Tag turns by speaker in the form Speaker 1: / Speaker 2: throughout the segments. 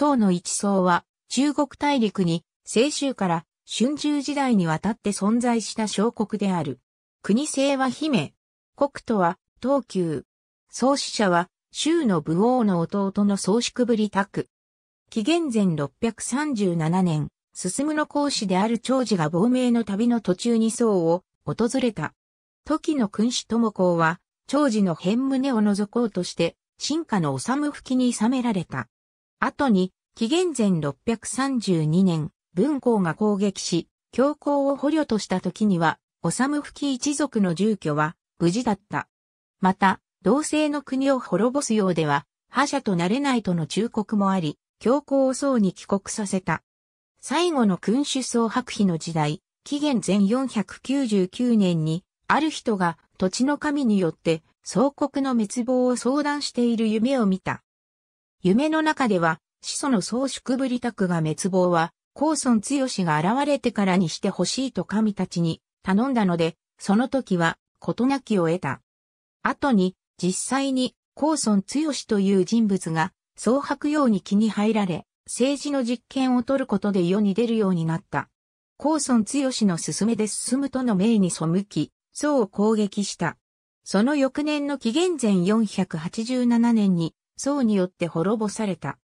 Speaker 1: 宋の一層は、中国大陸に、清州から春秋時代にわたって存在した小国である。国政は姫。国都は東急。創始者は州の武王の弟の宗宿ぶりく。紀元前637年、進むの講師である長寿が亡命の旅の途中に宋を訪れた。時の君主智公は、長寿の変胸を覗こうとして、進化の治む吹きに諌められた。後に、紀元前632年、文皇が攻撃し、教皇を捕虜とした時には、オサムフキ一族の住居は無事だった。また、同性の国を滅ぼすようでは、覇者となれないとの忠告もあり、教皇を僧に帰国させた。最後の君主総白妃の時代、紀元前499年に、ある人が土地の神によって、総国の滅亡を相談している夢を見た。夢の中では、始祖の宗宿ぶりたくが滅亡は、高孫剛が現れてからにしてほしいと神たちに頼んだので、その時は、事なきを得た。後に、実際に、高孫剛という人物が、蒼白用に気に入られ、政治の実験を取ることで世に出るようになった。高孫剛の勧めで進むとの命に背き、宋を攻撃した。その翌年の紀元前487年に、僧によって滅ぼされた。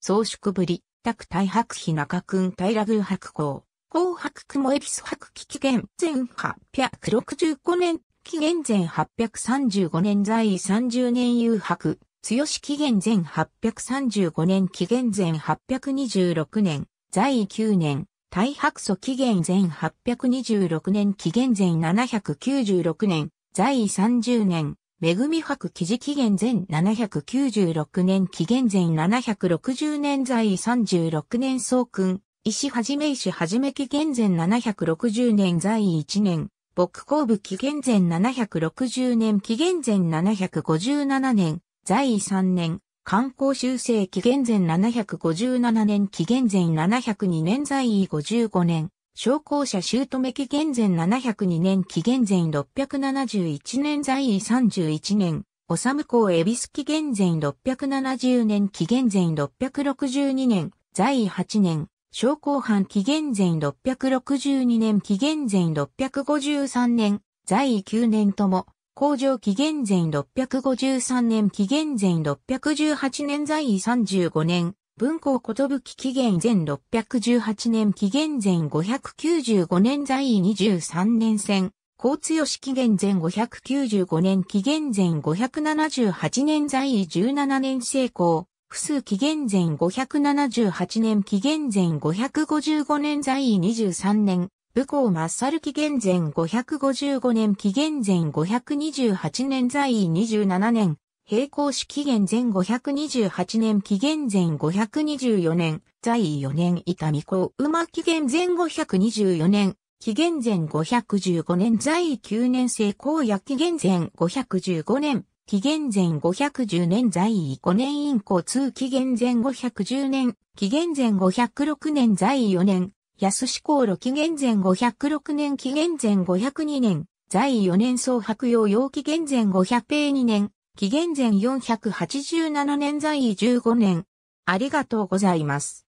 Speaker 1: 宗宿ぶり、宅大白日中君平宮白公、紅白雲エ比ス白期紀元1865年、紀元前835年在位30年誘白、強し紀元前835年紀元前826年、在位9年、大白祖紀元前826年紀元前796年、在位30年、恵み白記事紀元前796年紀元前760年在位36年総君、石はじめ石はじめ紀元前760年在位1年、木工部紀元前760年紀元前757年、在位3年、観光修正紀元前757年紀元前702年在位55年、商工者修止め紀元前702年紀元前671年在位31年、おさむこうえびす紀元前670年紀元前662年在位8年、商工藩紀元前662年紀元前653年在位9年とも、工場紀元前653年紀元前618年在位35年、文庫寿紀元前618年紀元前595年在位23年戦、高津吉紀元前595年紀元前578年在位17年成功、不数紀元前578年紀元前555年在位23年、武功マッサル紀元前555年紀元前528年在位27年、平行史紀元前528年紀元前524年、在位4年痛み子馬紀元前524年、紀元前515年在位9年成功や紀元前515年、紀元前510年在位5年インコ2紀元前510年、紀元前506年在位4年、安志功炉紀元前506年紀元前502年、在位4年総白用陽紀元前502年、紀元前487年在位15年。ありがとうございます。